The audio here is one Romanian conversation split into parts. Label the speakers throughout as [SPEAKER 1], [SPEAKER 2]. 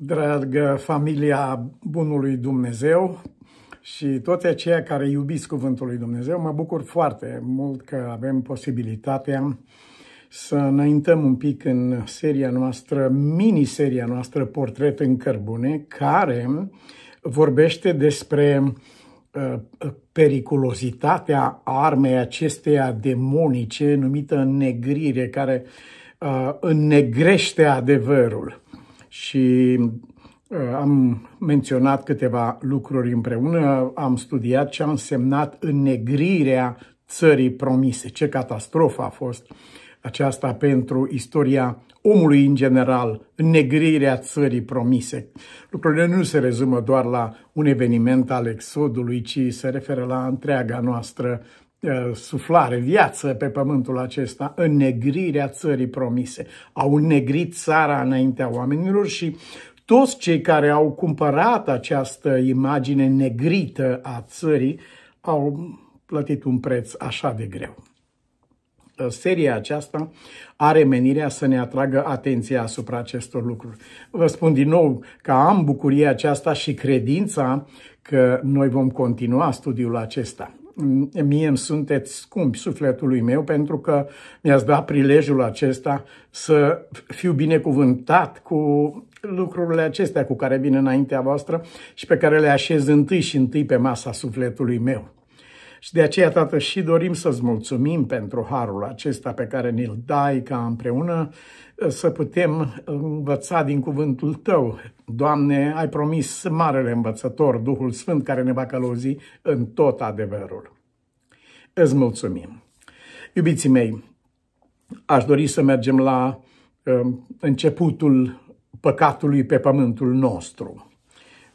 [SPEAKER 1] Dragă familia Bunului Dumnezeu și toți aceia care iubiți Cuvântul lui Dumnezeu, mă bucur foarte mult că avem posibilitatea să înaintăm un pic în seria noastră, mini-seria noastră Portret în Cărbune, care vorbește despre uh, periculozitatea armei acesteia demonice numită negrire, care uh, înnegrește adevărul și uh, am menționat câteva lucruri împreună, am studiat ce a însemnat înnegrirea țării promise, ce catastrofă a fost aceasta pentru istoria omului în general, înnegrirea țării promise. Lucrurile nu se rezumă doar la un eveniment al exodului, ci se referă la întreaga noastră Uh, suflare, viață pe pământul acesta, înnegrirea țării promise. Au negrit țara înaintea oamenilor și toți cei care au cumpărat această imagine negrită a țării au plătit un preț așa de greu. Uh, seria aceasta are menirea să ne atragă atenția asupra acestor lucruri. Vă spun din nou că am bucuria aceasta și credința că noi vom continua studiul acesta. Mm, mie îmi sunteți scumpi sufletului meu pentru că mi-ați dat prilejul acesta să fiu binecuvântat cu lucrurile acestea cu care vin înaintea voastră și pe care le așez întâi și întâi pe masa sufletului meu. Și de aceea, Tată, și dorim să-ți mulțumim pentru harul acesta pe care ne-l dai ca împreună să putem învăța din cuvântul Tău. Doamne, ai promis Marele Învățător, Duhul Sfânt, care ne va călăuzi în tot adevărul. Îți mulțumim! Iubiții mei, aș dori să mergem la uh, începutul păcatului pe pământul nostru.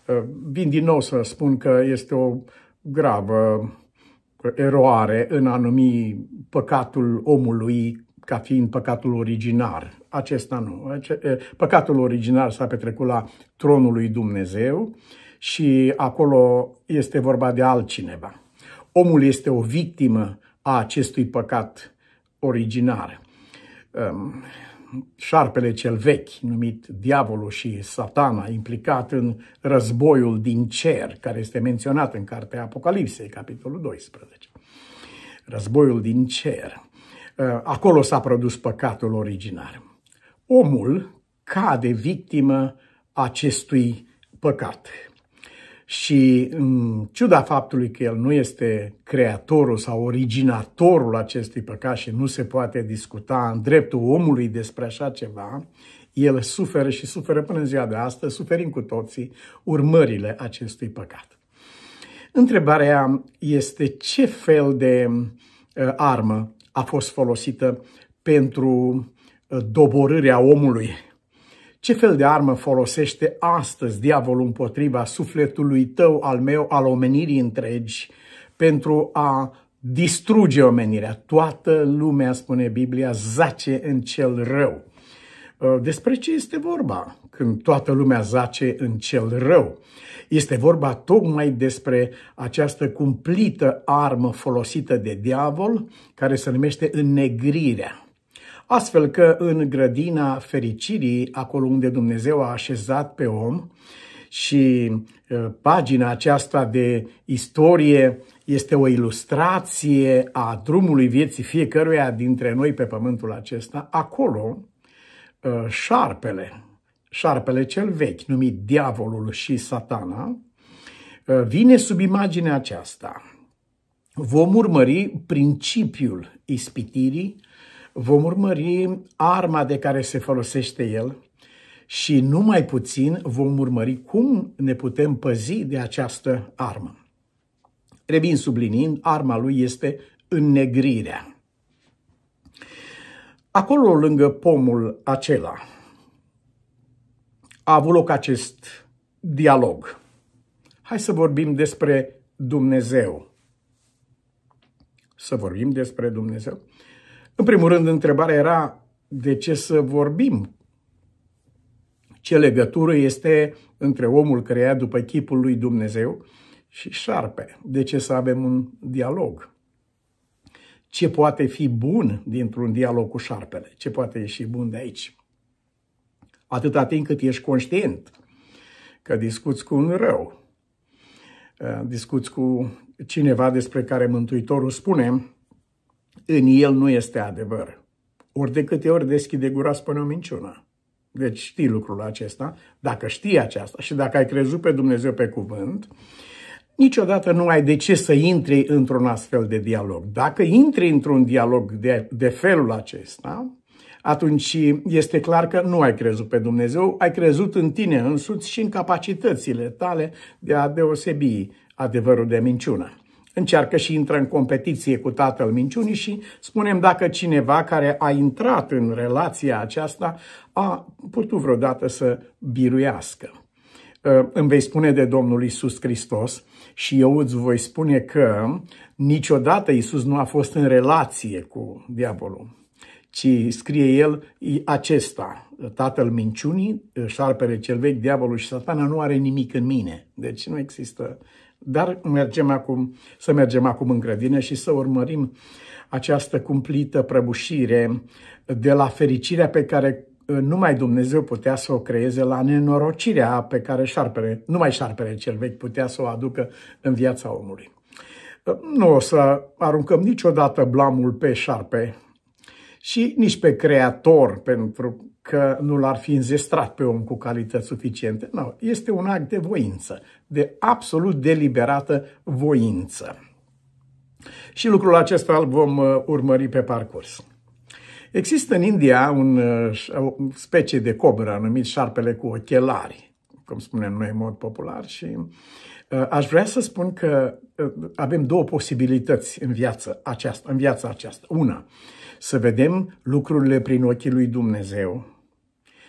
[SPEAKER 1] Uh, vin din nou să spun că este o gravă eroare în a numi păcatul omului ca fiind păcatul originar. Acesta nu. Păcatul originar s-a petrecut la tronul lui Dumnezeu și acolo este vorba de altcineva. Omul este o victimă a acestui păcat originar. Ehm, șarpele cel vechi, numit diavolul și satana, implicat în războiul din cer, care este menționat în cartea Apocalipsei, capitolul 12. Războiul din cer Eh, acolo s-a produs păcatul originar. Omul cade victimă acestui păcat. Și în ciuda faptului că el nu este creatorul sau originatorul acestui păcat și nu se poate discuta în dreptul omului despre așa ceva, el suferă și suferă până în ziua de astăzi, suferim cu toții urmările acestui păcat. Întrebarea este ce fel de eh, armă a fost folosită pentru ă, doborârea omului. Ce fel de armă folosește astăzi diavolul împotriva sufletului tău, al meu, al omenirii întregi, pentru a distruge omenirea? Toată lumea, spune Biblia, zace în cel rău. Ă, despre ce este vorba? când toată lumea zace în cel rău. Este vorba tocmai despre această cumplită armă folosită de diavol, care se numește înnegrirea. Astfel că în grădina fericirii, acolo unde Dumnezeu a așezat pe om, și pagina aceasta de istorie este o ilustrație a drumului vieții fiecăruia dintre noi pe pământul acesta. Acolo, șarpele, șarpele cel vechi, numit diavolul și satana, ă, vine sub imaginea aceasta. Vom urmări principiul ispitirii, vom urmări arma de care se folosește el și nu mai puțin vom urmări cum ne putem păzi de această armă. Revin sublinind, arma lui este înnegrirea. Acolo, lângă pomul acela, a avut loc acest dialog. Hai să vorbim despre Dumnezeu. Să vorbim despre Dumnezeu. În primul rând, întrebarea era de ce să vorbim? Ce legătură este între omul creat după chipul lui Dumnezeu și șarpe? De ce să avem un dialog? Ce poate fi bun dintr-un dialog cu șarpele? Ce poate ieși bun de aici? atâta timp cât ești conștient că discuți cu un rău, uh, discuți cu cineva despre care Mântuitorul spune în el nu este adevăr. Ori de câte ori deschide gura spune o minciună. Deci știi lucrul acesta, dacă știi aceasta și dacă ai crezut pe Dumnezeu pe cuvânt, niciodată nu ai de ce să intri într-un astfel de dialog. Dacă intri într-un dialog de, de felul acesta, atunci este clar că nu ai crezut pe Dumnezeu, ai crezut în tine însuți și în capacitățile tale de a deosebi adevărul de minciună. Încearcă și intră în competiție cu tatăl minciunii și spunem dacă cineva care a intrat în relația aceasta a putut vreodată să biruiască. Ă, îmi vei spune de Domnul Isus Hristos și eu îți voi spune că niciodată Isus nu a fost în relație cu diavolul ci scrie el acesta, tatăl minciunii, șarpele cel vechi, diavolul și satana, nu are nimic în mine. Deci nu există. Dar mergem acum, să mergem acum în grădină și să urmărim această cumplită prăbușire de la fericirea pe care uh, numai Dumnezeu putea să o creeze la nenorocirea pe care șarpele, numai șarpele cel vechi putea să o aducă în viața omului. Uh, nu o să aruncăm niciodată blamul pe șarpe, și nici pe creator, pentru că nu l-ar fi înzestrat pe om cu calități suficiente. Nu, este un act de voință, de absolut deliberată voință. Și lucrul acesta îl vom uh, urmări pe parcurs. Există în India un, uh, o specie de cobră numit șarpele cu ochelari, cum spunem noi în mod popular, și uh, aș vrea să spun că avem două posibilități în viața aceasta. În viața aceasta. Una, să vedem lucrurile prin ochii lui Dumnezeu.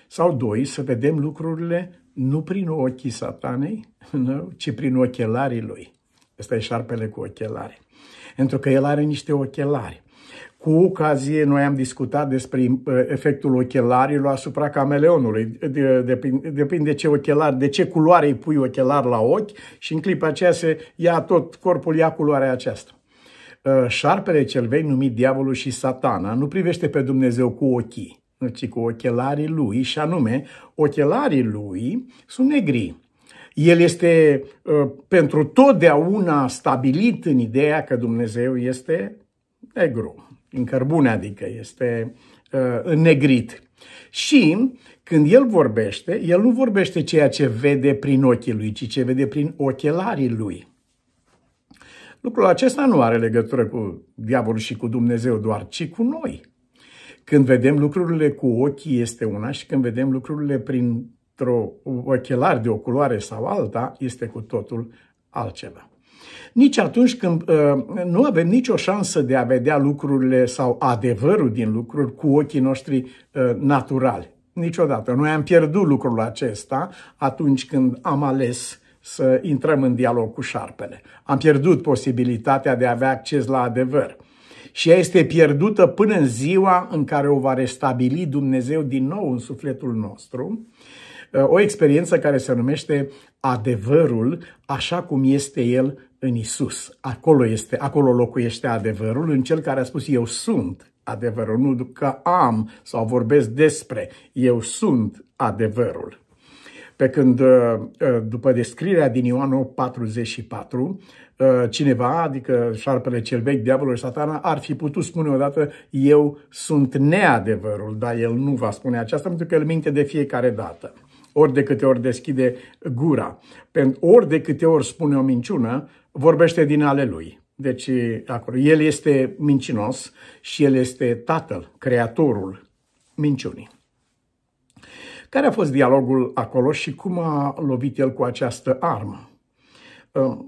[SPEAKER 1] Sau doi, să vedem lucrurile nu prin ochii satanei, nu, ci prin ochelarii lui. Ăsta e șarpele cu ochelari. Pentru că el are niște ochelari. Cu ocazie, noi am discutat despre uh, efectul ochelarilor asupra cameleonului. Depinde ce ochelar, de ce culoare îi pui ochelar la ochi și în clipa aceea se ia tot corpul, ia culoarea aceasta. Ă, șarpele cel vechi numit diavolul și satana nu privește pe Dumnezeu cu ochii, ci cu ochelarii lui și anume ochelarii lui sunt negri. El este ă, pentru totdeauna stabilit în ideea că Dumnezeu este negru, în cărbune adică, este ă, înnegrit. Și când el vorbește, el nu vorbește ceea ce vede prin ochii lui, ci ce vede prin ochelarii lui. Lucrul acesta nu are legătură cu diavolul și cu Dumnezeu doar, ci cu noi. Când vedem lucrurile cu ochii este una și când vedem lucrurile printr-o ochelar de o culoare sau alta, este cu totul altceva. Nici atunci când uh, nu avem nicio șansă de a vedea lucrurile sau adevărul din lucruri cu ochii noștri uh, naturali. Niciodată. Noi am pierdut lucrul acesta atunci când am ales să intrăm în dialog cu șarpele. Am pierdut posibilitatea de a avea acces la adevăr. Și ea este pierdută până în ziua în care o va restabili Dumnezeu din nou în sufletul nostru, o experiență care se numește adevărul așa cum este el în Isus. Acolo, este, acolo locuiește adevărul, în cel care a spus eu sunt adevărul, nu că am sau vorbesc despre, eu sunt adevărul. Pe când, uh, uh, după descrierea din Ioan 44, uh, cineva, adică șarpele cel vechi, diavolul și satana, ar fi putut spune odată, eu sunt neadevărul, dar el nu va spune aceasta pentru că el minte de fiecare dată. Ori de câte ori deschide gura, ori de câte ori spune o minciună, vorbește din ale lui. Deci, acolo, el este mincinos și el este tatăl, creatorul minciunii. Care a fost dialogul acolo și cum a lovit el cu această armă? Ă,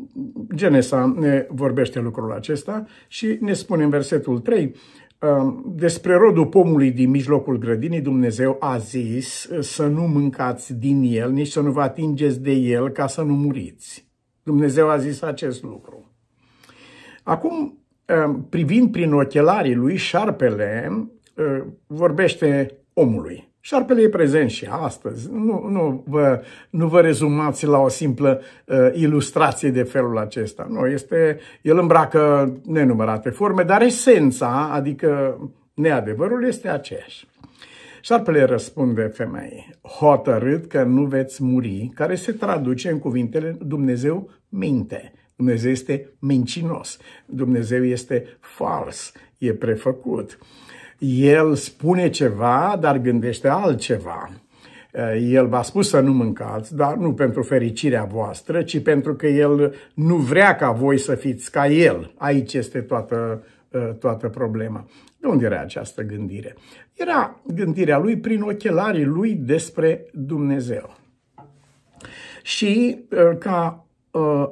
[SPEAKER 1] Genesa ne vorbește lucrul acesta și ne spune în versetul 3 ă, despre rodul pomului din mijlocul grădinii, Dumnezeu a zis ă, să nu mâncați din el, nici să nu vă atingeți de el ca să nu muriți. Dumnezeu a zis acest lucru. Acum, privind prin ochelarii lui, șarpele vorbește omului. Șarpele e prezent și astăzi. Nu, nu, vă, nu vă rezumați la o simplă uh, ilustrație de felul acesta. Nu, este, el îmbracă nenumărate forme, dar esența, adică neadevărul, este aceeași. Șarpele răspunde femeii, hotărât că nu veți muri, care se traduce în cuvintele Dumnezeu minte. Dumnezeu este mincinos, Dumnezeu este fals, e prefăcut. Uh, el spune ceva, dar gândește altceva. El v-a spus să nu mâncați, dar nu pentru fericirea voastră, ci pentru că el nu vrea ca voi să fiți ca el. Aici este toată, toată problema. De unde era această gândire? Era gândirea lui prin ochelarii lui despre Dumnezeu. Și ca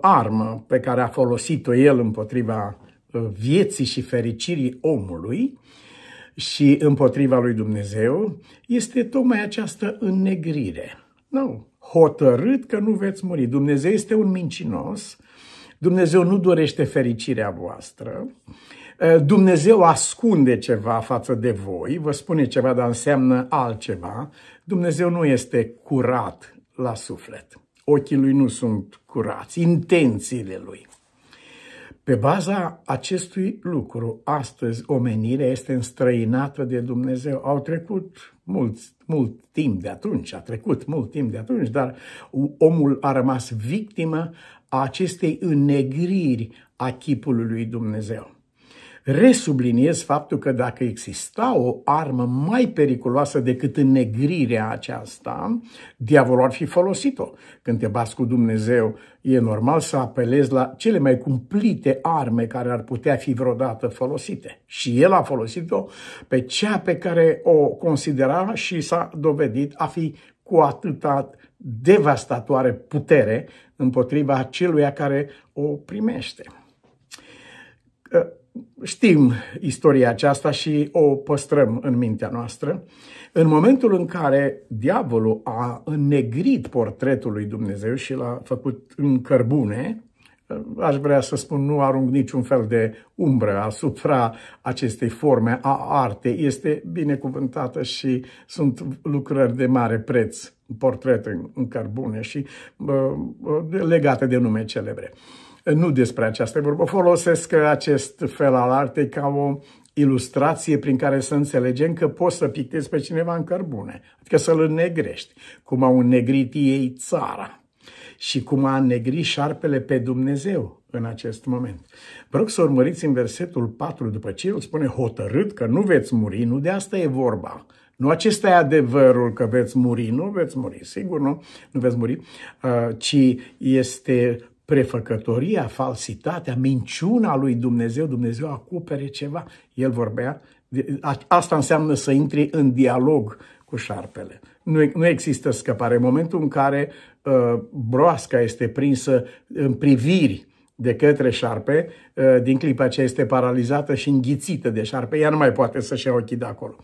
[SPEAKER 1] armă pe care a folosit-o el împotriva vieții și fericirii omului, și împotriva lui Dumnezeu este tocmai această înnegrire. Nu, hotărât că nu veți muri. Dumnezeu este un mincinos, Dumnezeu nu dorește fericirea voastră, Dumnezeu ascunde ceva față de voi, vă spune ceva, dar înseamnă altceva. Dumnezeu nu este curat la suflet. Ochii lui nu sunt curați, intențiile lui. Pe baza acestui lucru, astăzi omenirea este înstrăinată de Dumnezeu. Au trecut mult, mult timp de atunci, a trecut mult timp de atunci, dar omul a rămas victimă a acestei înnegriri a chipului lui Dumnezeu resubliniez faptul că dacă exista o armă mai periculoasă decât înnegrirea aceasta, diavolul ar fi folosit-o. Când te bați cu Dumnezeu, e normal să apelezi la cele mai cumplite arme care ar putea fi vreodată folosite. Și el a folosit-o pe cea pe care o considera și s-a dovedit a fi cu atâta devastatoare putere împotriva celuia care o primește știm istoria aceasta și o păstrăm în mintea noastră. În momentul în care diavolul a înnegrit portretul lui Dumnezeu și l-a făcut în cărbune, aș vrea să spun, nu arunc niciun fel de umbră asupra acestei forme a artei. Este binecuvântată și sunt lucrări de mare preț, portret în, în cărbune și legate de nume celebre. Nu despre aceasta e vorba. Folosesc acest fel al artei ca o ilustrație prin care să înțelegem că poți să pictezi pe cineva în cărbune, adică să-l negrești, cum au înnegrit ei țara și cum a înnegrit șarpele pe Dumnezeu în acest moment. Vă rog să urmăriți în versetul 4, după ce el spune hotărât că nu veți muri, nu de asta e vorba, nu acesta e adevărul că veți muri, nu veți muri, sigur nu, nu veți muri, uh, ci este prefăcătoria, falsitatea, minciuna lui Dumnezeu, Dumnezeu acopere ceva. El vorbea, asta înseamnă să intri în dialog cu șarpele. Nu, nu există scăpare. În momentul în care uh, broasca este prinsă în priviri de către șarpe, uh, din clipa aceea este paralizată și înghițită de șarpe, ea nu mai poate să-și ia ochii de acolo.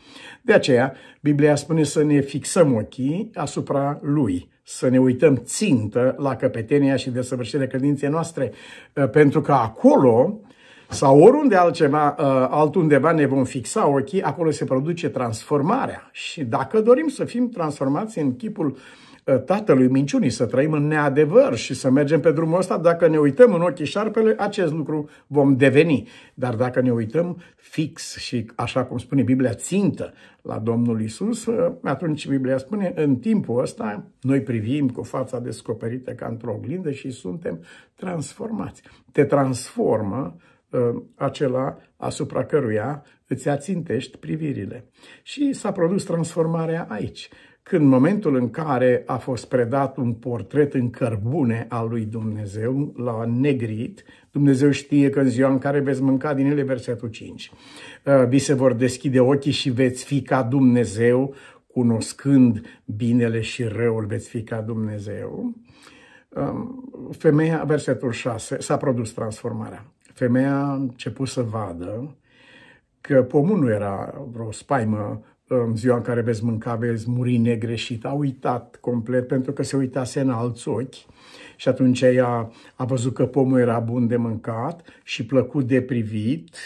[SPEAKER 1] De aceea, Biblia spune să ne fixăm ochii asupra lui să ne uităm țintă la căpetenia și desăvârșirea credinței noastre, uh, pentru că acolo sau oriunde altceva, uh, altundeva ne vom fixa ochii, acolo se produce transformarea. Și dacă dorim să fim transformați în chipul uh, Ă, tatălui minciunii, să trăim în neadevăr și să mergem pe drumul ăsta, dacă ne uităm în ochii șarpele, acest lucru vom deveni. Dar dacă ne uităm fix și, așa cum spune Biblia, țintă la Domnul Isus, ă, atunci Biblia spune, în timpul ăsta noi privim cu fața descoperită ca într-o oglindă și suntem transformați. Te transformă ă, acela asupra căruia îți ațintești privirile. Și s-a produs transformarea aici când momentul în care a fost predat un portret în cărbune al lui Dumnezeu la negrit, Dumnezeu știe că în ziua în care veți mânca din ele, versetul 5, uh, vi se vor deschide ochii și veți fi ca Dumnezeu, cunoscând binele și răul, veți fi ca Dumnezeu. Um, femeia, versetul 6, s-a produs transformarea. Femeia a început să vadă că pomul nu era vreo spaimă ziua în care veți mânca, veți muri negreșit. A uitat complet pentru că se uitase în alți ochi și atunci ea a văzut că pomul era bun de mâncat și plăcut de privit.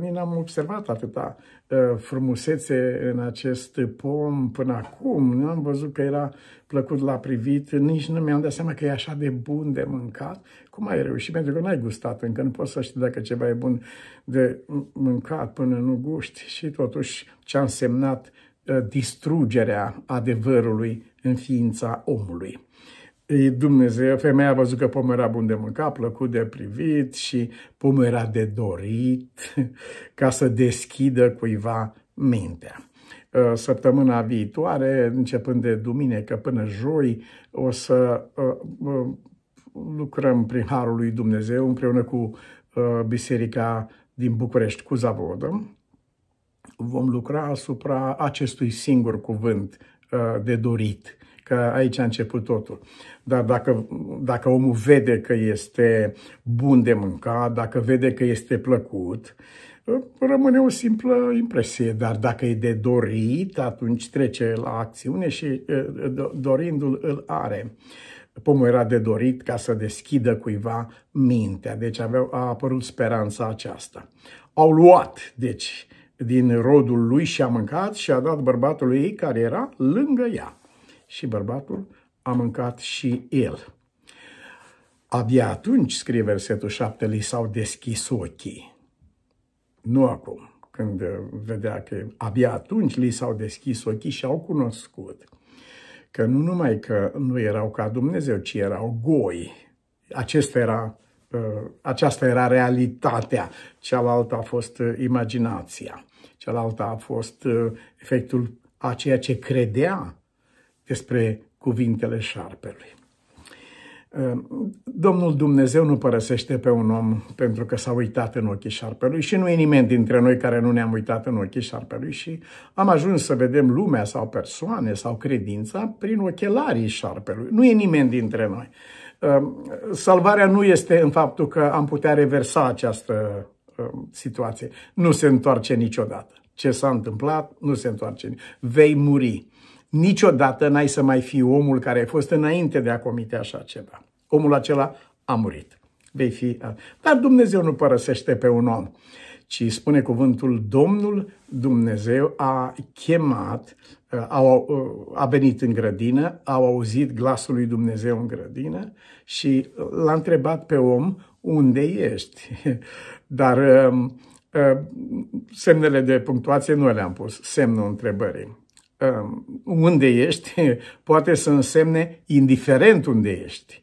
[SPEAKER 1] nu am observat atâta Uh, frumusețe în acest pom până acum. Nu am văzut că era plăcut la privit, nici nu mi-am dat seama că e așa de bun de mâncat. Cum ai reușit? Pentru că n-ai gustat încă, nu poți să știi dacă ceva e bun de mâncat până nu guști. Și totuși ce a însemnat uh, distrugerea adevărului în ființa omului. Ei, Dumnezeu, femeia a văzut că pomul era bun de mâncat, plăcut de privit și pomul era de dorit ca să deschidă cuiva mintea ă, săptămâna viitoare, începând de duminică până joi, o să ă, ă, lucrăm prin Harul lui Dumnezeu împreună cu Biserica din București, cu Zavodă. Vom lucra asupra acestui singur cuvânt de dorit, că aici a început totul. Dar dacă, dacă omul vede că este bun de mâncat, dacă vede că este plăcut, rămâne o simplă impresie, dar dacă e de dorit, atunci trece la acțiune și dorindul îl are. Pomul era de dorit ca să deschidă cuiva mintea, deci avea, a apărut speranța aceasta. Au luat, deci, din rodul lui și a mâncat și a dat bărbatului ei care era lângă ea și bărbatul a mâncat și el. Abia atunci, scrie versetul 7, li s-au deschis ochii. Nu acum, când vedea că abia atunci li s-au deschis ochii și au cunoscut că nu numai că nu erau ca Dumnezeu, ci erau goi. Acesta era, ă, aceasta era realitatea, cealaltă a fost ă, imaginația, cealaltă a fost ă, efectul a ceea ce credea despre cuvintele șarpelui. Ehm, Domnul Dumnezeu nu părăsește pe un om pentru că s-a uitat în ochii șarpelui și nu e nimeni dintre noi care nu ne-am uitat în ochii șarpelui și am ajuns să vedem lumea sau persoane sau credința prin ochelarii șarpelui. Nu e nimeni dintre noi. Ehm, salvarea nu este în faptul că am putea reversa această ehm, situație. Nu se întoarce niciodată. Ce s-a întâmplat nu se întoarce. Vei muri niciodată n-ai să mai fii omul care ai fost înainte de a comite așa ceva. Omul acela a murit. Vei fi... Dar Dumnezeu nu părăsește pe un om, ci spune cuvântul Domnul Dumnezeu a chemat, a, venit în grădină, au auzit glasul lui Dumnezeu în grădină și l-a întrebat pe om unde ești. Dar semnele de punctuație nu le-am pus, semnul întrebării. Um, unde ești poate să însemne indiferent unde ești.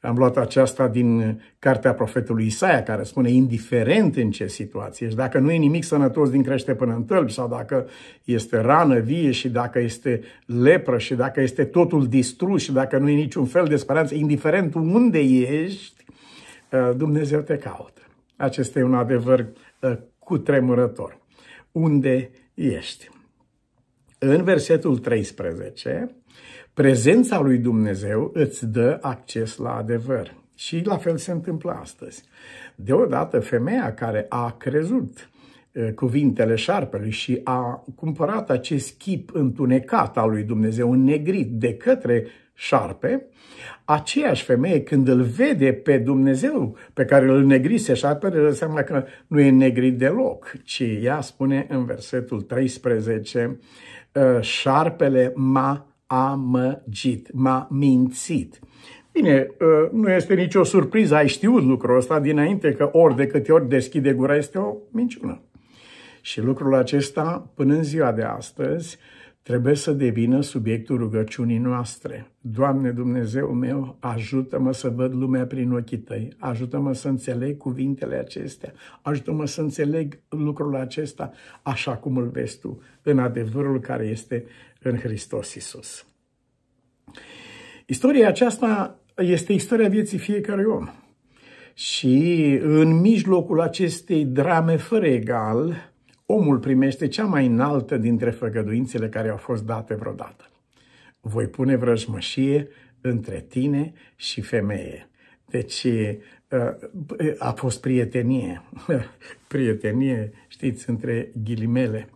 [SPEAKER 1] Am luat aceasta din cartea profetului Isaia, care spune indiferent în ce situație ești. Dacă nu e nimic sănătos din crește până în tălbi, sau dacă este rană vie și dacă este lepră și dacă este totul distrus și dacă nu e niciun fel de speranță, indiferent unde ești, uh, Dumnezeu te caută. Acesta e un adevăr uh, cutremurător. Unde ești? în versetul 13, prezența lui Dumnezeu îți dă acces la adevăr. Și la fel se întâmplă astăzi. Deodată, femeia care a crezut eh, cuvintele șarpelui și a cumpărat acest chip întunecat al lui Dumnezeu, negrit de către șarpe, aceeași femeie când îl vede pe Dumnezeu pe care îl negrise șarpele, îl seama că nu e negrit deloc, ci ea spune în versetul 13, Uh, șarpele m-a amăgit, m-a mințit. Bine, uh, nu este nicio surpriză, ai știut lucrul ăsta dinainte că ori de câte ori deschide gura este o minciună. Și lucrul acesta, până în ziua de astăzi, trebuie să devină subiectul rugăciunii noastre. Doamne Dumnezeu meu, ajută-mă să văd lumea prin ochii tăi, ajută-mă să înțeleg cuvintele acestea, ajută-mă să înțeleg lucrul acesta așa cum îl vezi tu, în adevărul care este în Hristos Isus. Istoria aceasta este istoria vieții fiecărui om. Și în mijlocul acestei drame fără egal, omul primește cea mai înaltă dintre făgăduințele care au fost date vreodată. Voi pune vrăjmășie între tine și femeie. Deci ă, a fost prietenie, prietenie, știți, între ghilimele.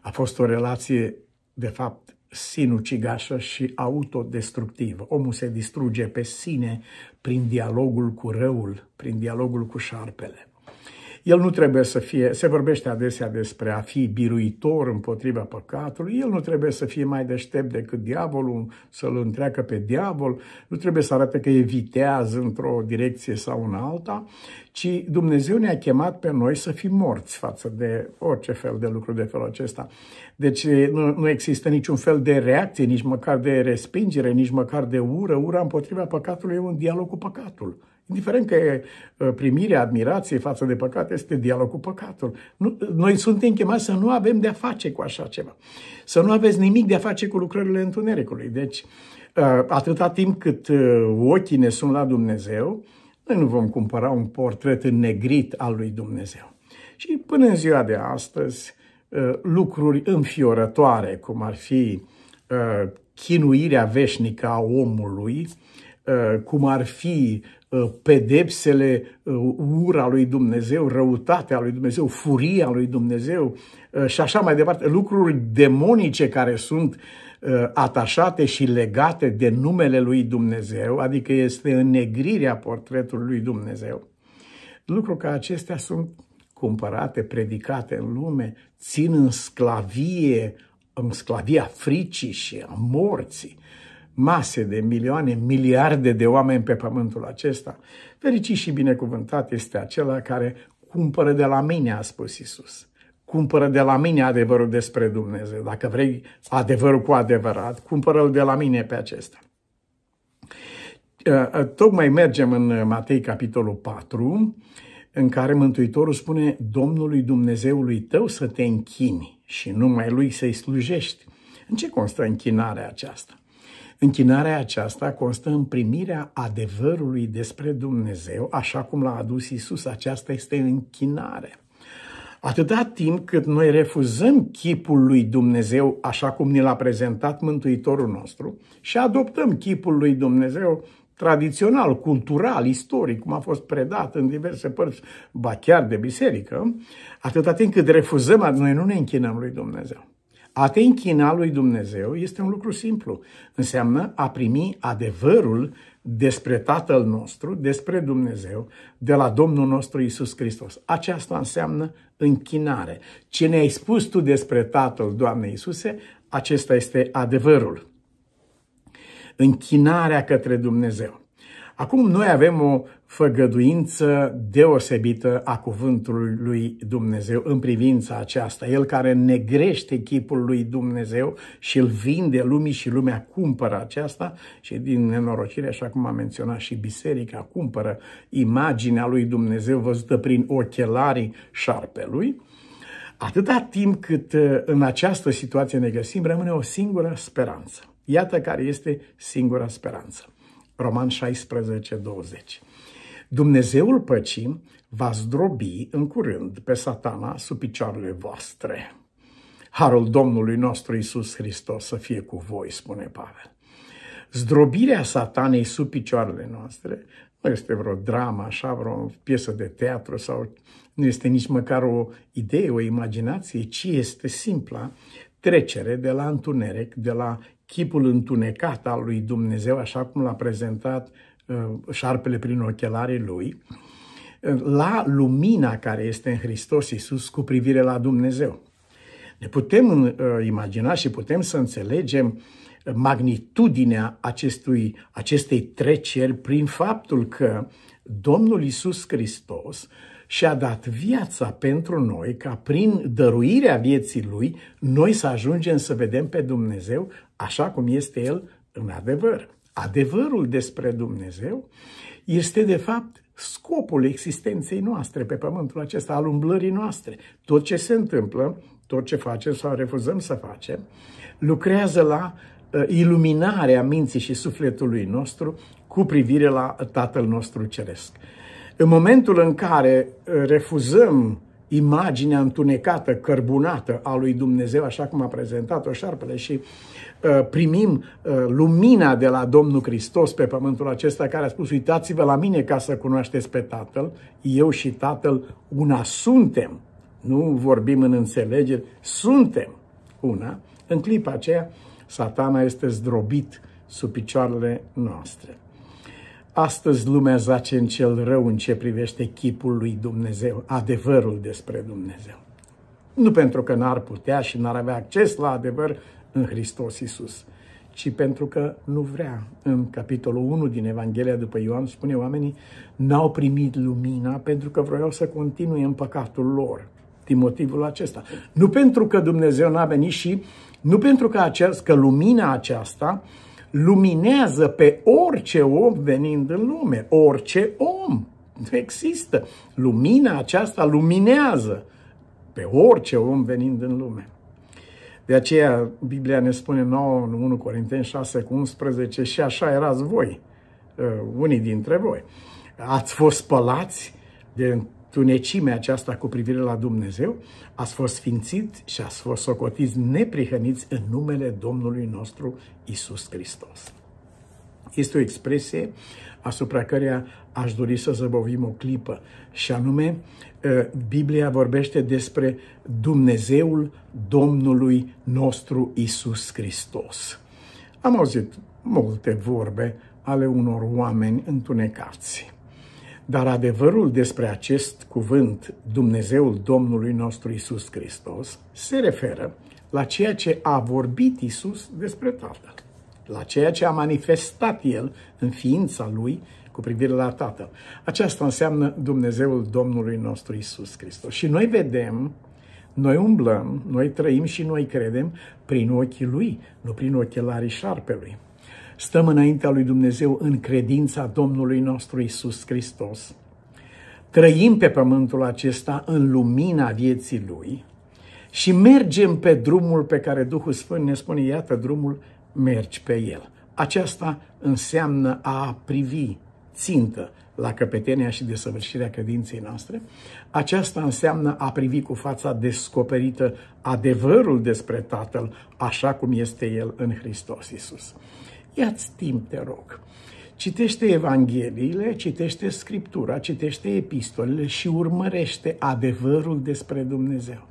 [SPEAKER 1] A fost o relație, de fapt, sinucigașă și autodestructivă. Omul se distruge pe sine prin dialogul cu răul, prin dialogul cu șarpele. El nu trebuie să fie, se vorbește adesea despre a fi biruitor împotriva păcatului, el nu trebuie să fie mai deștept decât diavolul, să-l întreacă pe diavol, nu trebuie să arate că evitează într-o direcție sau în alta, ci Dumnezeu ne-a chemat pe noi să fim morți față de orice fel de lucru de felul acesta. Deci nu, nu există niciun fel de reacție, nici măcar de respingere, nici măcar de ură. Ura împotriva păcatului e un dialog cu păcatul. Indiferent că uh, primirea admirație față de păcat este dialog cu păcatul. Nu, noi suntem chemați să nu avem de-a face cu așa ceva. Să nu aveți nimic de-a face cu lucrările Întunericului. Deci, uh, atâta timp cât uh, ochii ne sunt la Dumnezeu, noi nu vom cumpăra un portret negrit al lui Dumnezeu. Și până în ziua de astăzi, lucruri înfiorătoare, cum ar fi chinuirea veșnică a omului, Uh, cum ar fi uh, pedepsele, uh, ura lui Dumnezeu, răutatea lui Dumnezeu, furia lui Dumnezeu și așa mai departe, lucruri demonice care sunt atașate și legate de numele lui Dumnezeu, adică este înnegrirea portretului lui Dumnezeu. Lucru ca acestea sunt cumpărate, predicate în lume, țin în sclavie, în sclavia fricii și a morții mase de milioane, miliarde de oameni pe pământul acesta. Fericit și binecuvântat este acela care cumpără de la mine, a spus Isus. Cumpără de la mine adevărul despre Dumnezeu. Dacă vrei adevărul cu adevărat, cumpără-l de la mine pe acesta. Uh, uh, tocmai mergem în uh, Matei capitolul 4, în care Mântuitorul spune Domnului Dumnezeului tău să te închini și numai lui să-i slujești. În ce constă închinarea aceasta? Închinarea aceasta constă în primirea adevărului despre Dumnezeu, așa cum l-a adus Isus. Aceasta este închinare. Atâta timp cât noi refuzăm chipul lui Dumnezeu așa cum ni l-a prezentat Mântuitorul nostru și adoptăm chipul lui Dumnezeu tradițional, cultural, istoric, cum a fost predat în diverse părți, ba chiar de biserică, atâta timp cât refuzăm, noi nu ne închinăm lui Dumnezeu. A te închina lui Dumnezeu este un lucru simplu. Înseamnă a primi adevărul despre Tatăl nostru, despre Dumnezeu, de la Domnul nostru Isus Hristos. Aceasta înseamnă închinare. Ce ne-ai spus tu despre Tatăl, Doamne Iisuse, acesta este adevărul. Închinarea către Dumnezeu. Acum noi avem o făgăduință deosebită a cuvântului lui Dumnezeu în privința aceasta. El care negrește chipul lui Dumnezeu și îl vinde lumii și lumea cumpără aceasta și din nenorocire, așa cum am menționat și biserica, cumpără imaginea lui Dumnezeu văzută prin ochelarii șarpelui. Atâta timp cât uh, în această situație ne găsim, rămâne o singură speranță. Iată care este singura speranță. Roman 16, 20. Dumnezeul păcii va zdrobi în curând pe satana sub picioarele voastre. Harul Domnului nostru Isus Hristos să fie cu voi, spune Pavel. Zdrobirea satanei sub picioarele noastre nu este vreo dramă, așa, vreo piesă de teatru sau nu este nici măcar o idee, o imaginație, ci este simpla trecere de la întuneric, de la chipul întunecat al lui Dumnezeu, așa cum l-a prezentat Uh, șarpele prin ochelarii lui, uh, la lumina care este în Hristos Iisus cu privire la Dumnezeu. Ne putem uh, imagina și putem să înțelegem magnitudinea acestui, acestei treceri prin faptul că Domnul Iisus Hristos și-a dat viața pentru noi ca prin dăruirea vieții Lui noi să ajungem să vedem pe Dumnezeu așa cum este El în adevăr adevărul despre Dumnezeu este de fapt scopul existenței noastre pe pământul acesta, al umblării noastre. Tot ce se întâmplă, tot ce facem sau refuzăm să facem, lucrează la uh, iluminarea minții și sufletului nostru cu privire la Tatăl nostru Ceresc. În momentul în care uh, refuzăm imaginea întunecată, cărbunată a lui Dumnezeu, așa cum a prezentat-o șarpele și uh, primim uh, lumina de la Domnul Hristos pe pământul acesta care a spus uitați-vă la mine ca să cunoașteți pe Tatăl, eu și Tatăl una suntem, nu vorbim în înțelegeri, suntem una. În clipa aceea, satana este zdrobit sub picioarele noastre. Astăzi lumea zace în cel rău în ce privește chipul lui Dumnezeu, adevărul despre Dumnezeu. Nu pentru că n-ar putea și n-ar avea acces la adevăr în Hristos Isus, ci pentru că nu vrea. În capitolul 1 din Evanghelia după Ioan spune oamenii n-au primit lumina pentru că vreau să continue în păcatul lor din motivul acesta. Nu pentru că Dumnezeu n-a venit și nu pentru că, acest, că lumina aceasta luminează pe orice om venind în lume, orice om. Există. Lumina aceasta luminează pe orice om venind în lume. De aceea Biblia ne spune nouă în 1 Corinteni 6 cu 11 și așa erați voi, uh, unii dintre voi. Ați fost spălați de tunecimea aceasta cu privire la Dumnezeu, ați fost sfințit și ați fost socotiți neprihăniți în numele Domnului nostru Isus Hristos. Este o expresie asupra căreia aș dori să zăbovim o clipă, și anume, ă, Biblia vorbește despre Dumnezeul Domnului nostru Isus Hristos. Am auzit multe vorbe ale unor oameni întunecați. Dar adevărul despre acest cuvânt, Dumnezeul Domnului nostru Isus Hristos, se referă la ceea ce a vorbit Isus despre Tatăl, la ceea ce a manifestat El în ființa Lui cu privire la Tatăl. Aceasta înseamnă Dumnezeul Domnului nostru Isus Hristos. Și noi vedem, noi umblăm, noi trăim și noi credem prin ochii Lui, nu prin ochelarii șarpelui stăm înaintea lui Dumnezeu în credința Domnului nostru Isus Hristos. Trăim pe pământul acesta în lumina vieții Lui și mergem pe drumul pe care Duhul Sfânt ne spune, iată drumul, mergi pe el. Aceasta înseamnă a privi țintă la căpetenia și desăvârșirea credinței noastre. Aceasta înseamnă a privi cu fața descoperită adevărul despre Tatăl, așa cum este El în Hristos Isus. Ia-ți timp, te rog. Citește Evangheliile, citește Scriptura, citește epistolele și urmărește adevărul despre Dumnezeu.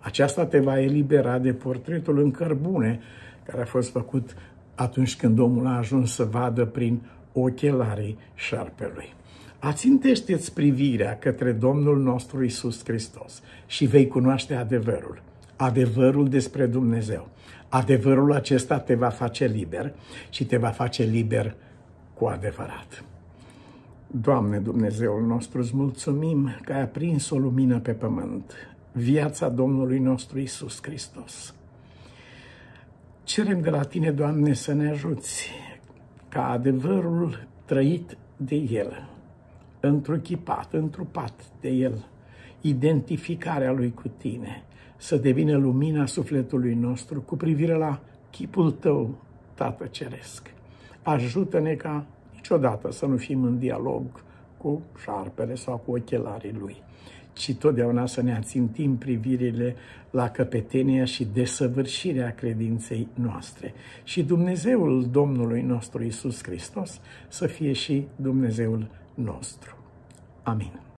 [SPEAKER 1] Aceasta te va elibera de portretul în cărbune care a fost făcut atunci când omul a ajuns să vadă prin ochelarii șarpelui. Ațintește-ți privirea către Domnul nostru Isus Hristos și vei cunoaște adevărul. Adevărul despre Dumnezeu. Adevărul acesta te va face liber și te va face liber cu adevărat. Doamne Dumnezeul nostru, îți mulțumim că ai aprins o lumină pe pământ, viața Domnului nostru Isus Hristos. Cerem de la Tine, Doamne, să ne ajuți ca adevărul trăit de El, întruchipat, întrupat de El, identificarea Lui cu Tine – să devină lumina sufletului nostru cu privire la chipul tău, Tată Ceresc. Ajută-ne ca niciodată să nu fim în dialog cu șarpele sau cu ochelarii lui, ci totdeauna să ne ațintim privirile la căpetenia și desăvârșirea credinței noastre. Și Dumnezeul Domnului nostru Isus Hristos să fie și Dumnezeul nostru. Amin.